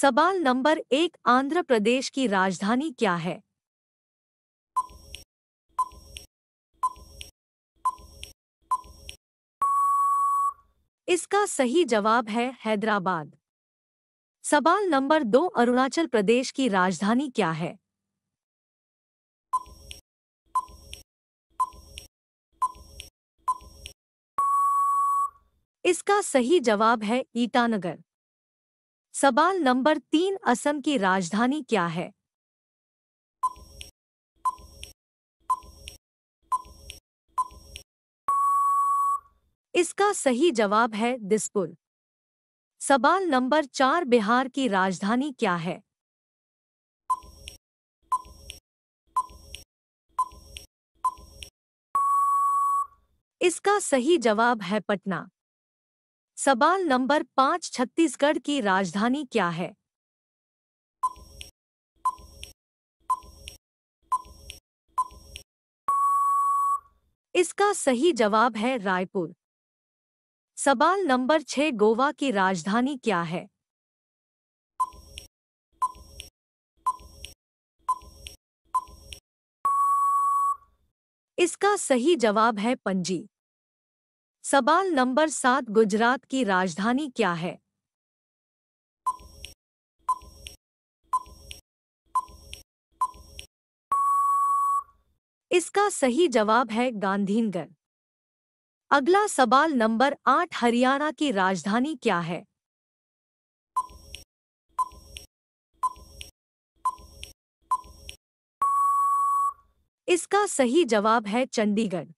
सवाल नंबर एक आंध्र प्रदेश की राजधानी क्या है इसका सही जवाब है हैदराबाद सवाल नंबर दो अरुणाचल प्रदेश की राजधानी क्या है इसका सही जवाब है ईटानगर सवाल नंबर तीन असम की राजधानी क्या है इसका सही जवाब है दिसपुर सवाल नंबर चार बिहार की राजधानी क्या है इसका सही जवाब है पटना सवाल नंबर पाँच छत्तीसगढ़ की राजधानी क्या है इसका सही जवाब है रायपुर सवाल नंबर छह गोवा की राजधानी क्या है इसका सही जवाब है पंजी सवाल नंबर सात गुजरात की राजधानी क्या है इसका सही जवाब है गांधीनगर अगला सवाल नंबर आठ हरियाणा की राजधानी क्या है इसका सही जवाब है चंडीगढ़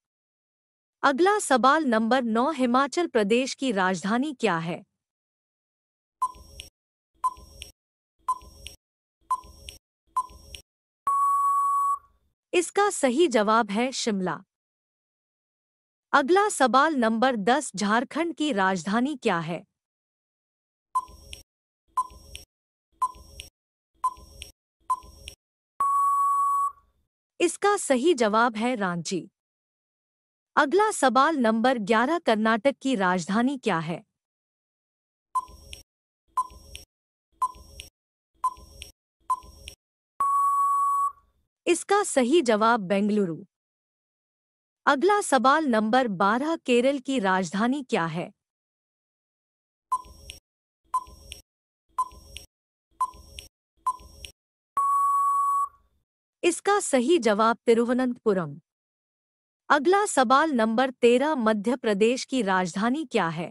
अगला सवाल नंबर नौ हिमाचल प्रदेश की राजधानी क्या है इसका सही जवाब है शिमला अगला सवाल नंबर दस झारखंड की राजधानी क्या है इसका सही जवाब है रांची अगला सवाल नंबर 11 कर्नाटक की राजधानी क्या है इसका सही जवाब बेंगलुरु अगला सवाल नंबर 12 केरल की राजधानी क्या है इसका सही जवाब तिरुवनंतपुरम अगला सवाल नंबर तेरह मध्य प्रदेश की राजधानी क्या है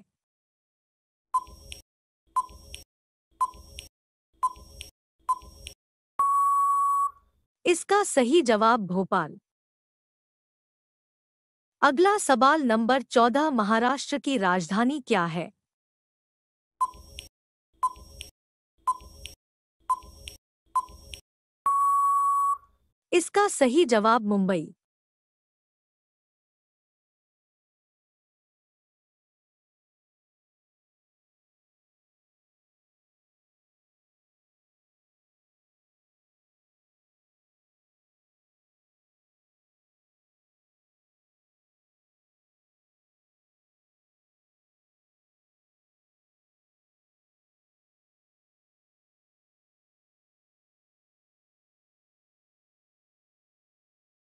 इसका सही जवाब भोपाल अगला सवाल नंबर चौदह महाराष्ट्र की राजधानी क्या है इसका सही जवाब मुंबई